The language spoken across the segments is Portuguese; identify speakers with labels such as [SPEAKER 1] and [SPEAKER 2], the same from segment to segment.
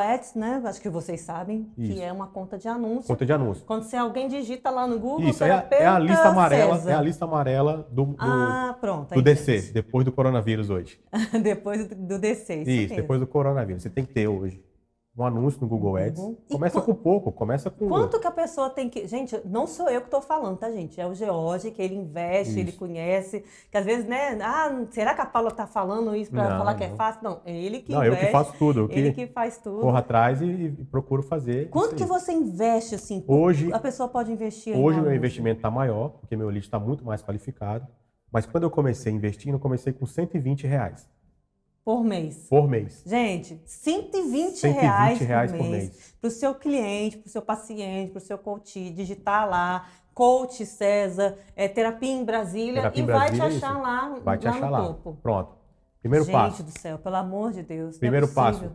[SPEAKER 1] Ads, né? Acho que vocês sabem, Isso. que é uma conta de anúncio. Conta de anúncio. Quando você, alguém digita lá no Google, Isso, é a, é, a lista amarela, César. é a
[SPEAKER 2] lista amarela do, do, ah, pronto, do DC, depois do coronavírus hoje.
[SPEAKER 1] depois do DC, isso, isso depois
[SPEAKER 2] do coronavírus. Você tem que ter hoje um anúncio no Google uhum. Ads. Uhum. Começa com pouco, começa com. Quanto
[SPEAKER 1] que a pessoa tem que. Gente, não sou eu que estou falando, tá, gente? É o George, que ele investe, isso. ele conhece. Que às vezes, né? Ah, será que a Paula está falando isso para falar não. que é fácil? Não, é ele que não, investe. Não, eu que faço tudo. Que ele que faz tudo. Corro
[SPEAKER 2] atrás e, e procuro fazer. Quanto que
[SPEAKER 1] você investe, assim? Hoje. A pessoa pode investir. Hoje o meu
[SPEAKER 2] investimento está maior, porque meu lead está muito mais qualificado. Mas quando eu comecei investindo, eu comecei com 120 reais.
[SPEAKER 1] Por mês. Por mês. Gente, 120, 120 reais, reais por mês. Para o seu cliente, para o seu paciente, para o seu coach, digitar lá, coach César, é, terapia em Brasília terapia e Brasília, vai te é achar isso. lá, vai te lá achar no lá. topo. Pronto.
[SPEAKER 2] Primeiro Gente passo. Gente
[SPEAKER 1] do céu, pelo amor de Deus. É Primeiro é passo.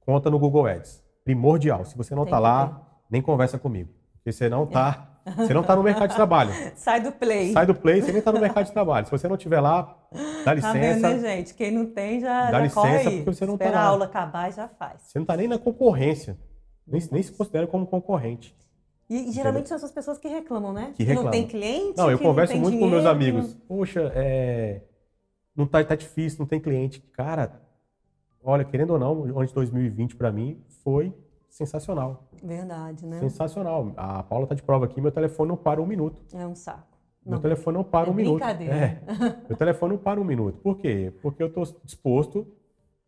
[SPEAKER 2] Conta no Google Ads. Primordial. Se você não está lá, nem conversa comigo. Porque você não está é. Você não está no mercado de trabalho. Sai do play. Sai do play, você nem está no mercado de trabalho. Se você não estiver lá, dá licença. Tá vendo, né,
[SPEAKER 1] gente? Quem não tem já. Dá já licença porque você não está. Espera a aula acabar e já faz.
[SPEAKER 2] Você não está nem na concorrência. Nem, nem se considera como concorrente.
[SPEAKER 1] E, geralmente são essas pessoas que reclamam, né? Que reclamam. Que não tem cliente. Não, eu converso não muito dinheiro, com meus amigos.
[SPEAKER 2] Não... Poxa, é... não tá, tá difícil, não tem cliente. Cara, olha, querendo ou não, o ano de 2020 para mim foi sensacional.
[SPEAKER 1] Verdade, né?
[SPEAKER 2] Sensacional. A Paula tá de prova aqui, meu telefone não para um minuto. É um saco. Meu telefone não para é um minuto. É. meu telefone não para um minuto. Por quê? Porque eu estou disposto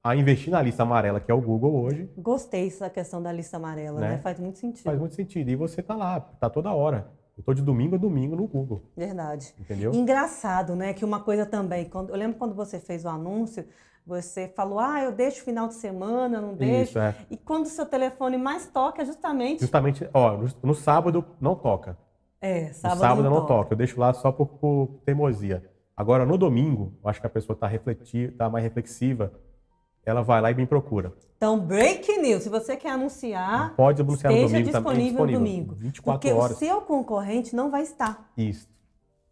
[SPEAKER 2] a investir na lista amarela, que é o Google hoje.
[SPEAKER 1] Gostei dessa questão da lista amarela, né? né? Faz muito sentido. Faz
[SPEAKER 2] muito sentido. E você tá lá, tá toda hora. Eu tô de domingo a domingo no Google.
[SPEAKER 1] Verdade. Entendeu? Engraçado, né? Que uma coisa também, quando, eu lembro quando você fez o anúncio, você falou, ah, eu deixo final de semana, não deixo. Isso, é. E quando o seu telefone mais toca, é justamente.
[SPEAKER 2] Justamente, ó, no, no sábado não toca.
[SPEAKER 1] É, sábado. No sábado não, não toca. toca.
[SPEAKER 2] eu deixo lá só por, por teimosia. Agora, no domingo, eu acho que a pessoa está tá mais reflexiva, ela vai lá e me procura.
[SPEAKER 1] Então, break news. Se você quer anunciar,
[SPEAKER 2] pode anunciar esteja no domingo disponível, tá também, disponível no domingo. 24 porque horas. o
[SPEAKER 1] seu concorrente não vai estar. Isso.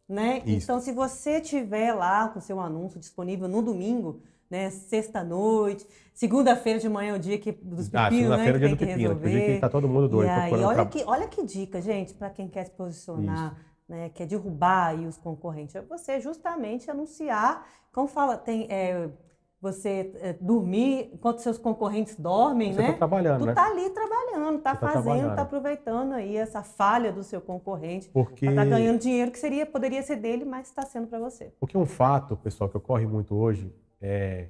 [SPEAKER 1] Né? Isso. Então, se você tiver lá com o seu anúncio disponível no domingo, né? Sexta-noite. Segunda-feira de manhã é o dia que, dos ah, pepinos, ah, segunda-feira é o dia do pepino, que, está todo mundo doido. E aí, olha, pra... que, olha que dica, gente, para quem quer se posicionar. Isso. Né, que é derrubar aí os concorrentes, é você justamente anunciar, como fala, tem, é, você é, dormir enquanto seus concorrentes dormem, você né? Tá
[SPEAKER 2] trabalhando, tu né? tá
[SPEAKER 1] ali trabalhando, tá, tá fazendo, tá aproveitando aí essa falha do seu concorrente,
[SPEAKER 2] Porque... tá ganhando
[SPEAKER 1] dinheiro que seria poderia ser dele, mas está sendo para você.
[SPEAKER 2] Porque um fato, pessoal, que ocorre muito hoje é,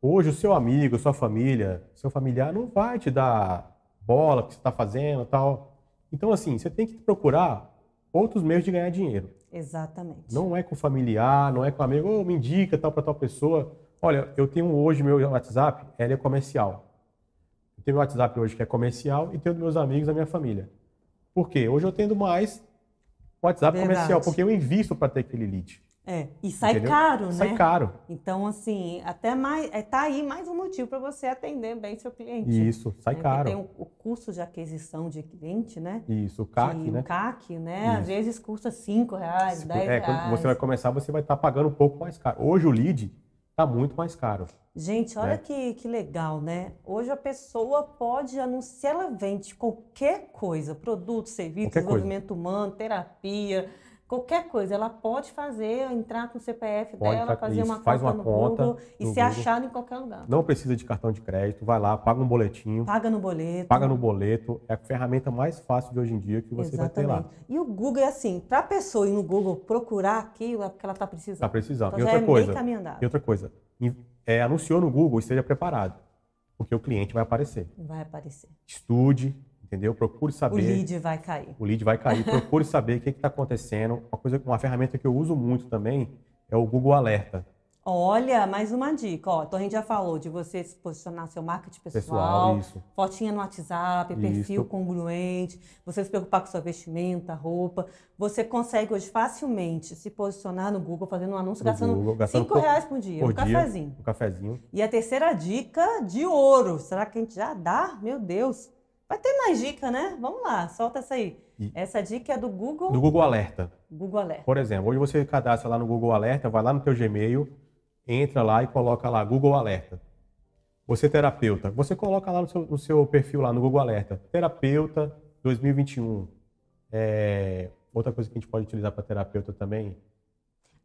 [SPEAKER 2] hoje o seu amigo, sua família, seu familiar não vai te dar bola que você está fazendo tal. Então, assim, você tem que procurar outros meios de ganhar dinheiro.
[SPEAKER 1] Exatamente.
[SPEAKER 2] Não é com familiar, não é com amigo, ou oh, me indica tal para tal pessoa. Olha, eu tenho hoje meu WhatsApp, ele é comercial. Eu tenho meu WhatsApp hoje que é comercial e tenho meus amigos, a minha família. Por quê? Hoje eu tendo mais WhatsApp Verdade. comercial, porque eu invisto para ter aquele lead. É, e sai Entendeu? caro, né? Sai caro.
[SPEAKER 1] Então, assim, até mais. está é, aí mais um motivo para você atender bem seu cliente. Isso, sai né? caro. Porque tem o, o, custo de aquisição de cliente, né? Isso, o CAC, né? O CAC, né? Isso. Às vezes custa 5 reais, 10 é, reais. Quando você vai
[SPEAKER 2] começar, você vai estar tá pagando um pouco mais caro. Hoje o lead está muito mais caro.
[SPEAKER 1] Gente, olha né? que, que legal, né? Hoje a pessoa pode anunciar, ela vende qualquer coisa, produto, serviço, qualquer desenvolvimento coisa. humano, terapia qualquer coisa, ela pode fazer, entrar com o CPF pode dela, fazer isso, uma faz conta conta Google, e ser achado em qualquer lugar.
[SPEAKER 2] Não precisa de cartão de crédito, vai lá, paga um boletinho. Paga no boleto. Paga no boleto. É a ferramenta mais fácil de hoje em dia que você Exatamente. vai ter lá.
[SPEAKER 1] E o Google é assim, para a pessoa ir no Google procurar aquilo é que ela está precisando. Está precisando. Então, e, outra é coisa, e
[SPEAKER 2] outra coisa, é, anunciou no Google, esteja preparado. Porque o cliente vai aparecer.
[SPEAKER 1] Vai aparecer.
[SPEAKER 2] Estude, entendeu? Procure saber. O lead vai cair. O lead vai cair. Procure saber o que está acontecendo. Uma coisa, uma ferramenta que eu uso muito também é o Google Alerta.
[SPEAKER 1] Olha, mais uma dica. Ó, então a gente já falou de você se posicionar seu marketing pessoal, pessoal fotinha no WhatsApp, isso. perfil congruente, você se preocupar com sua vestimenta, roupa. Você consegue hoje facilmente se posicionar no Google fazendo um anúncio gastando, Google, gastando cinco por, reais por dia, por um dia, cafezinho. Um cafezinho. E a terceira dica de ouro. Será que a gente já dá? Meu Deus! Vai ter mais dica, né? Vamos lá, solta essa aí. E essa dica é do Google. Do Google Alerta. Google Alerta.
[SPEAKER 2] Por exemplo, hoje você cadastra lá no Google Alerta, vai lá no teu Gmail, entra lá e coloca lá Google Alerta. Você é terapeuta, você coloca lá no seu, no seu perfil lá no Google Alerta, terapeuta 2021. É, outra coisa que a gente pode utilizar para terapeuta também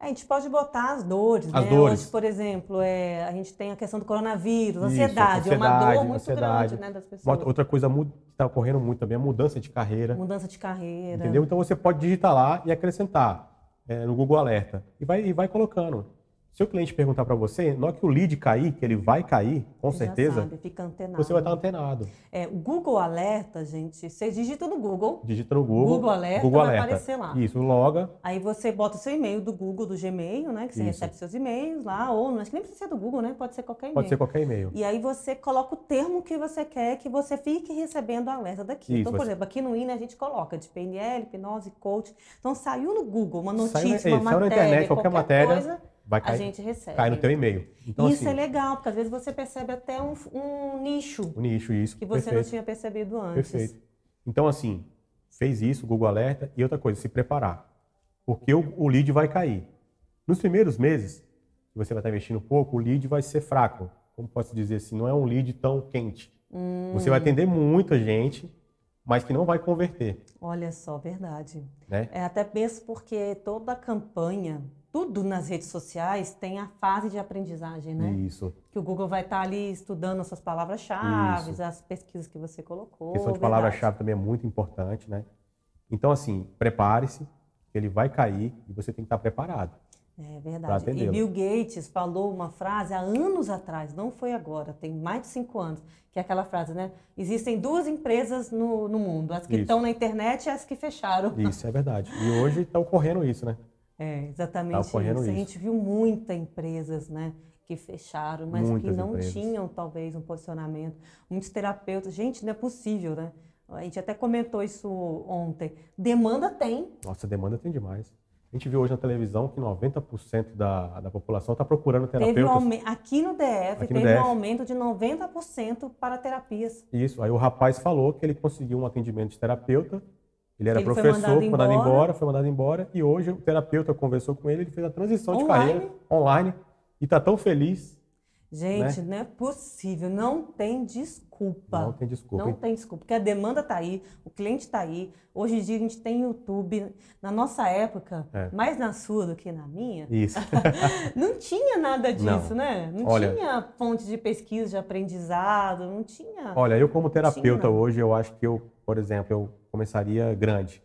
[SPEAKER 1] é, a gente pode botar as dores, as né? Dores. Hoje, por exemplo, é, a gente tem a questão do coronavírus, ansiedade, Isso, ansiedade é uma dor muito ansiedade. grande né, das pessoas. Outra
[SPEAKER 2] coisa que está ocorrendo muito também é mudança de carreira.
[SPEAKER 1] Mudança de carreira. Entendeu?
[SPEAKER 2] Então você pode digitar lá e acrescentar é, no Google Alerta. E vai, e vai colocando. Se o cliente perguntar para você, na hora que o lead cair, que ele vai cair, com certeza, sabe,
[SPEAKER 1] fica antenado. você vai estar antenado. É, Google Alerta, gente, você digita no Google.
[SPEAKER 2] Digita no Google. Google Alerta Google vai Alerta. aparecer lá. Isso, loga.
[SPEAKER 1] Aí você bota o seu e-mail do Google, do Gmail, né? Que você Isso. recebe seus e-mails lá, ou acho que nem precisa ser do Google, né? Pode ser qualquer e-mail. Pode ser qualquer e-mail. E aí você coloca o termo que você quer que você fique recebendo o alerta daqui. Isso, então, por você... exemplo, aqui no INE a gente coloca de PNL, hipnose, coach. Então saiu no Google uma notícia, saiu, uma matéria, saiu na internet, qualquer, qualquer matéria. Coisa, vai cair, a gente recebe. Cai no teu né? e-mail. Então, isso assim, é legal, porque às vezes você percebe até um, um nicho. Um nicho, isso. Que você perfeito. não tinha percebido antes. Perfeito.
[SPEAKER 2] Então, assim, fez isso, Google Alerta. E outra coisa, se preparar. Porque o, o lead vai cair. Nos primeiros meses, que você vai estar investindo pouco, o lead vai ser fraco. Como posso dizer assim, não é um lead tão quente.
[SPEAKER 1] Hum. Você vai atender
[SPEAKER 2] muita gente, mas que não vai converter.
[SPEAKER 1] Olha só, verdade. Né? É, até mesmo porque toda a campanha tudo nas redes sociais tem a fase de aprendizagem, né? Isso. Que o Google vai estar tá ali estudando as suas palavras-chave, as pesquisas que você colocou. A questão de palavra-chave
[SPEAKER 2] também é muito importante, né? Então, assim, prepare-se, ele vai cair e você tem que estar tá preparado. É verdade. E Bill
[SPEAKER 1] Gates falou uma frase há anos atrás, não foi agora, tem mais de cinco anos, que é aquela frase, né? Existem duas empresas no, no mundo, as que estão na internet e as que fecharam.
[SPEAKER 2] Isso, é verdade. E hoje estão correndo isso, né?
[SPEAKER 1] É, exatamente. Tá ocorrendo isso. isso. A gente viu muitas empresas, né? que fecharam, mas Muitas que não empresas. tinham talvez um posicionamento. Muitos terapeutas, gente, não é possível, né? A gente até comentou isso ontem. Demanda tem.
[SPEAKER 2] Nossa, demanda tem demais. A gente viu hoje na televisão que 90% da, da população está procurando terapeutas. Um
[SPEAKER 1] aqui no DF aqui no teve DF. um aumento de 90% para terapias.
[SPEAKER 2] Isso. Aí o rapaz falou que ele conseguiu um atendimento de terapeuta ele era ele professor, foi mandado, mandado embora. embora. foi mandado embora, e hoje o terapeuta conversou com ele, ele fez a transição online? de carreira online e está tão feliz. Gente,
[SPEAKER 1] né? não é possível, não tem desculpa. Não tem desculpa. Não hein? tem desculpa, porque a demanda está aí, o cliente está aí. Hoje em dia a gente tem YouTube. Na nossa época, é. mais na sua do que na minha, Isso. não tinha nada disso, não. né? Não Olha, tinha fonte de pesquisa, de aprendizado, não tinha. Olha, eu como terapeuta tinha.
[SPEAKER 2] hoje, eu acho que eu, por exemplo, eu começaria grande.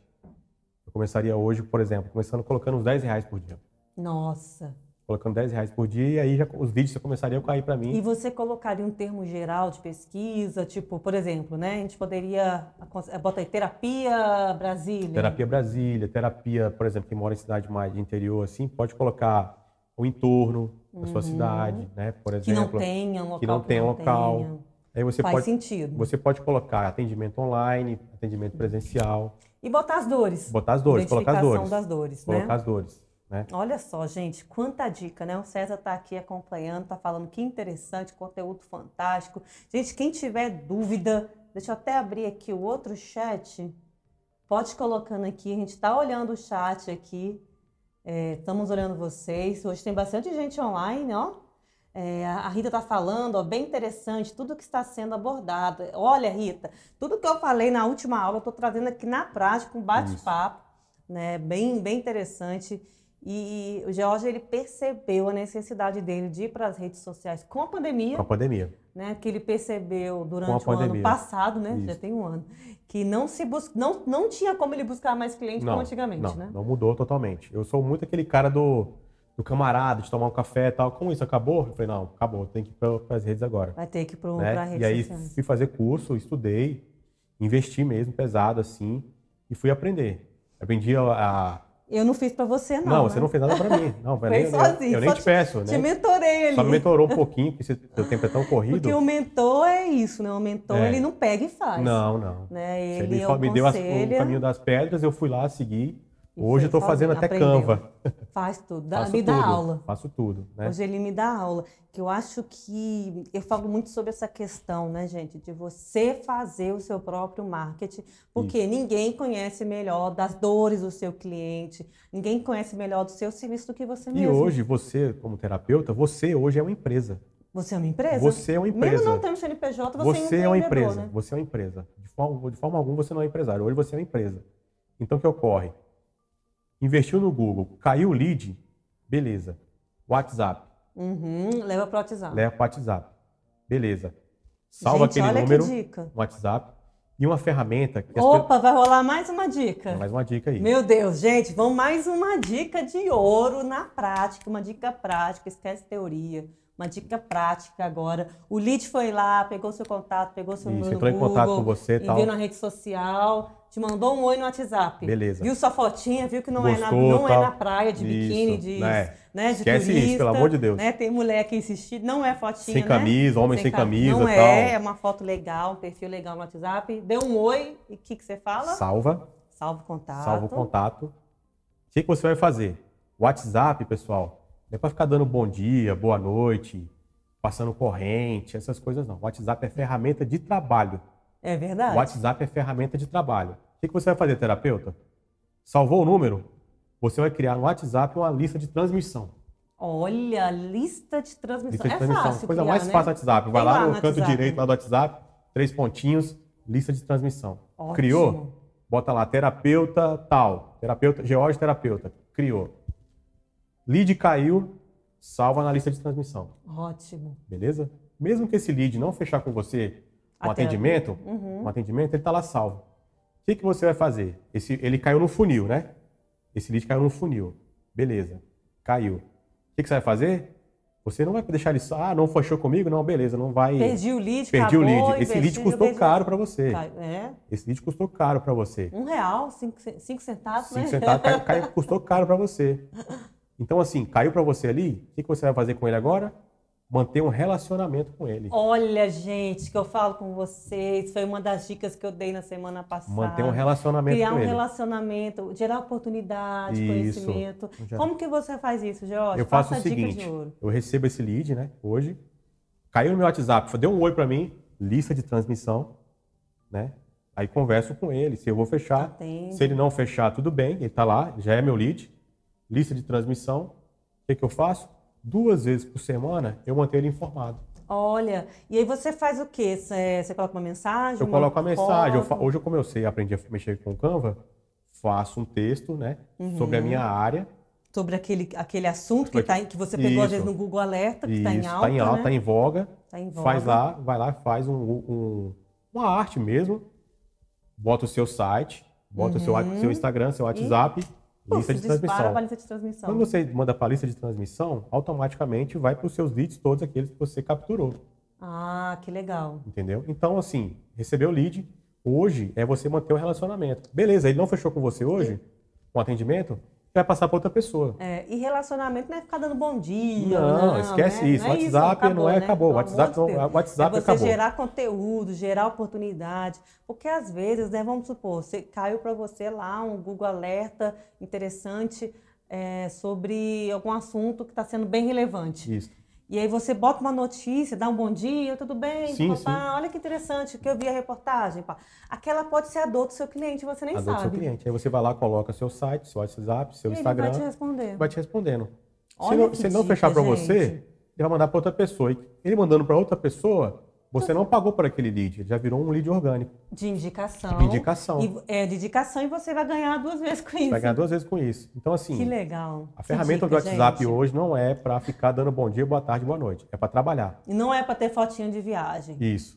[SPEAKER 2] Eu começaria hoje, por exemplo, começando colocando uns 10 reais por dia.
[SPEAKER 1] Nossa!
[SPEAKER 2] Colocando 10 reais por dia, e aí já, os vídeos já começariam a cair para mim. E você
[SPEAKER 1] colocaria um termo geral de pesquisa, tipo, por exemplo, né? A gente poderia. Eh, bota aí terapia Brasília. Terapia
[SPEAKER 2] Brasília, terapia, por exemplo, quem mora em cidade mais interior, assim, pode colocar o entorno da uhum. sua cidade, né? Por exemplo. Que não tenha um local. Que não tenha um local. Tenha. Aí você Faz pode, sentido. Você pode colocar atendimento online, atendimento presencial.
[SPEAKER 1] E botar as dores. Botar as dores, colocar as dores. das dores, né? Colocar as dores. Né? Olha só, gente, quanta dica, né? O César está aqui acompanhando, está falando que interessante, conteúdo fantástico. Gente, quem tiver dúvida, deixa eu até abrir aqui o outro chat. Pode colocando aqui, a gente está olhando o chat aqui. É, estamos olhando vocês. Hoje tem bastante gente online, ó. É, a Rita está falando, ó, bem interessante, tudo que está sendo abordado. Olha, Rita, tudo que eu falei na última aula, eu estou trazendo aqui na prática, um bate-papo, né? bem, bem interessante. E o George ele percebeu a necessidade dele de ir para as redes sociais com a pandemia. Com a pandemia. Né, que ele percebeu durante o ano passado, né? Isso. Já tem um ano. Que não se bus... não, não tinha como ele buscar mais clientes não, como antigamente, não, né? Não
[SPEAKER 2] mudou totalmente. Eu sou muito aquele cara do do camarada, de tomar um café e tal. Como isso acabou? Eu falei, não, acabou, tem que ir para as redes agora. Vai
[SPEAKER 1] ter que ir para né? redes E aí sociais. fui
[SPEAKER 2] fazer curso, estudei, investi mesmo, pesado assim, e fui aprender. Aprendi a... a...
[SPEAKER 1] Eu não fiz para você, não. Não, né? você não fez nada para mim. Não, nem, sozinho. Eu nem te, te peço. Te Você né? mentorei ali. Só me mentorou um
[SPEAKER 2] pouquinho, porque seu tempo é tão corrido. Porque o
[SPEAKER 1] mentor é isso, né? O mentor, é. ele não pega e faz. Não, não. Né? Ele, ele é só me deu o caminho
[SPEAKER 2] das pedras, eu fui lá, seguir. Hoje eu estou tá fazendo até aprendeu. Canva.
[SPEAKER 1] Faz tudo, dá, me dá aula. Faço tudo. Né? Hoje ele me dá aula. Que eu acho que eu falo muito sobre essa questão, né, gente, de você fazer o seu próprio marketing, porque Isso. ninguém conhece melhor das dores do seu cliente, ninguém conhece melhor do seu serviço do que você e mesmo. E hoje
[SPEAKER 2] você, como terapeuta, você hoje é uma empresa.
[SPEAKER 1] Você é uma empresa? Você é uma empresa. Mesmo não tendo CNPJ, você, é você é, é uma empresa. Né?
[SPEAKER 2] Você é uma empresa. De forma, de forma alguma você não é empresário. Hoje você é uma empresa. Então o que ocorre? Investiu no Google, caiu o lead, beleza. WhatsApp.
[SPEAKER 1] Uhum, leva para o WhatsApp.
[SPEAKER 2] Leva para o WhatsApp. Beleza. Salva Gente, aquele número no WhatsApp e uma ferramenta. Que Opa,
[SPEAKER 1] as... vai rolar mais uma dica. mais
[SPEAKER 2] uma dica aí. Meu
[SPEAKER 1] Deus, gente, vamos mais uma dica de ouro na prática, uma dica prática, esquece teoria. Uma dica prática agora. O lead foi lá, pegou seu contato, pegou seu Isso, número entrou Google, em contato com você, e tal. Viu na rede social te mandou um oi no WhatsApp. Beleza. Viu sua fotinha, viu que não, Gostou, é, na, não é na praia de biquíni, de, né? né? de Esquece turista, isso, pelo amor de Deus. Né? Tem mulher que insistindo, não é fotinha, Sem né? camisa, homem sem, sem camisa, tal. Não é, é uma foto legal, um perfil legal no WhatsApp. Deu um oi e o que, que você fala? Salva. Salva o contato. Salva o
[SPEAKER 2] contato. O que, que você vai fazer? WhatsApp, pessoal, não é para ficar dando bom dia, boa noite, passando corrente, essas coisas não. O WhatsApp é ferramenta de trabalho. É verdade. O WhatsApp é ferramenta de trabalho. O que você vai fazer, terapeuta? Salvou o número? Você vai criar no WhatsApp uma lista de transmissão.
[SPEAKER 1] Olha, lista de transmissão. Lista de é transmissão. fácil. Coisa criar, mais né? fácil do WhatsApp. Vai lá, no, no canto WhatsApp. direito
[SPEAKER 2] lá do WhatsApp, três pontinhos, lista de transmissão. Ótimo. Criou? Bota lá, terapeuta tal. Terapeuta, George terapeuta. Criou. Lead caiu, salva na lista de transmissão.
[SPEAKER 1] Ótimo.
[SPEAKER 2] Beleza? Mesmo que esse lead não fechar com você um Até atendimento, uhum. um atendimento, ele está lá salvo. O que, que você vai fazer? Esse, ele caiu no funil, né? Esse lead caiu no funil. Beleza, caiu. O que, que você vai fazer? Você não vai deixar ele só, ah, não fechou comigo? Não, beleza, não vai. Perdi o lead, Perdi o lead. Esse lead custou caro para você. É. Esse lead custou caro para você. Um
[SPEAKER 1] real, cinco, cinco centavos, cinco né? Cinco centavos caiu,
[SPEAKER 2] custou caro para você. Então, assim, caiu para você ali, o que, que você vai fazer com ele agora? manter um relacionamento com ele.
[SPEAKER 1] Olha, gente, que eu falo com vocês, foi uma das dicas que eu dei na semana passada. Manter um relacionamento Criar com um ele. relacionamento, gerar oportunidade, isso. conhecimento. Já... Como que você faz isso, Jorge? Eu faço Passa o seguinte,
[SPEAKER 2] eu recebo esse lead, né, hoje, caiu no meu WhatsApp, deu um oi para mim, lista de transmissão, né? Aí converso com ele, se eu vou fechar, se ele não fechar, tudo bem, ele tá lá, já é meu lead, lista de transmissão. O que, que eu faço? duas vezes por semana, eu mantenho ele informado.
[SPEAKER 1] Olha, e aí você faz o quê? Você coloca uma mensagem? Eu uma coloco a mensagem. Eu,
[SPEAKER 2] hoje eu comecei, aprendi a mexer com o Canva, faço um texto, né, uhum. sobre a minha área.
[SPEAKER 1] Sobre aquele, aquele assunto que, tá, que você pegou Isso. às vezes no Google Alerta, que está tá em alta, está em alta, está né? em
[SPEAKER 2] voga. Está em voga. Faz lá, vai lá, faz um, um, uma arte mesmo, bota o seu site, bota o seu, uhum. seu Instagram, seu WhatsApp. E lista de transmissão. Para a lista de transmissão. Quando você manda para a lista de transmissão, automaticamente vai para os seus leads todos aqueles que você capturou.
[SPEAKER 1] Ah, que legal.
[SPEAKER 2] Entendeu? Então, assim, recebeu o lead, hoje é você manter o relacionamento. Beleza, ele não fechou com você hoje, um atendimento, vai passar para outra pessoa.
[SPEAKER 1] É, e relacionamento não é ficar dando bom dia. Não, não né? esquece né? isso. Não é WhatsApp acabou, não é, acabou. Né? WhatsApp, não, é, WhatsApp é você acabou. gerar conteúdo, gerar oportunidade. Porque às vezes, né, vamos supor, você, caiu para você lá um Google Alerta interessante é, sobre algum assunto que está sendo bem relevante. Isso. E aí você bota uma notícia, dá um bom dia, tudo bem, sim, papá, sim. olha que interessante que eu vi a reportagem. Pá. Aquela pode ser a dor do seu cliente, você nem a sabe. A dor do seu cliente.
[SPEAKER 2] Aí você vai lá, coloca seu site, seu WhatsApp, seu e Instagram. Ele vai te respondendo. Vai te respondendo. Olha se não, se não fechar para você, ele vai mandar para outra pessoa. Ele mandando para outra pessoa, você não pagou por aquele lead, já virou um lead orgânico.
[SPEAKER 1] De indicação. De indicação. E, é, de indicação e você vai ganhar duas vezes com isso. Vai ganhar
[SPEAKER 2] duas vezes com isso. Então, assim. Que
[SPEAKER 1] legal. A ferramenta dica, do WhatsApp gente.
[SPEAKER 2] hoje não é para ficar dando bom dia, boa tarde, boa noite. É para trabalhar.
[SPEAKER 1] E não é para ter fotinho de viagem.
[SPEAKER 2] Isso.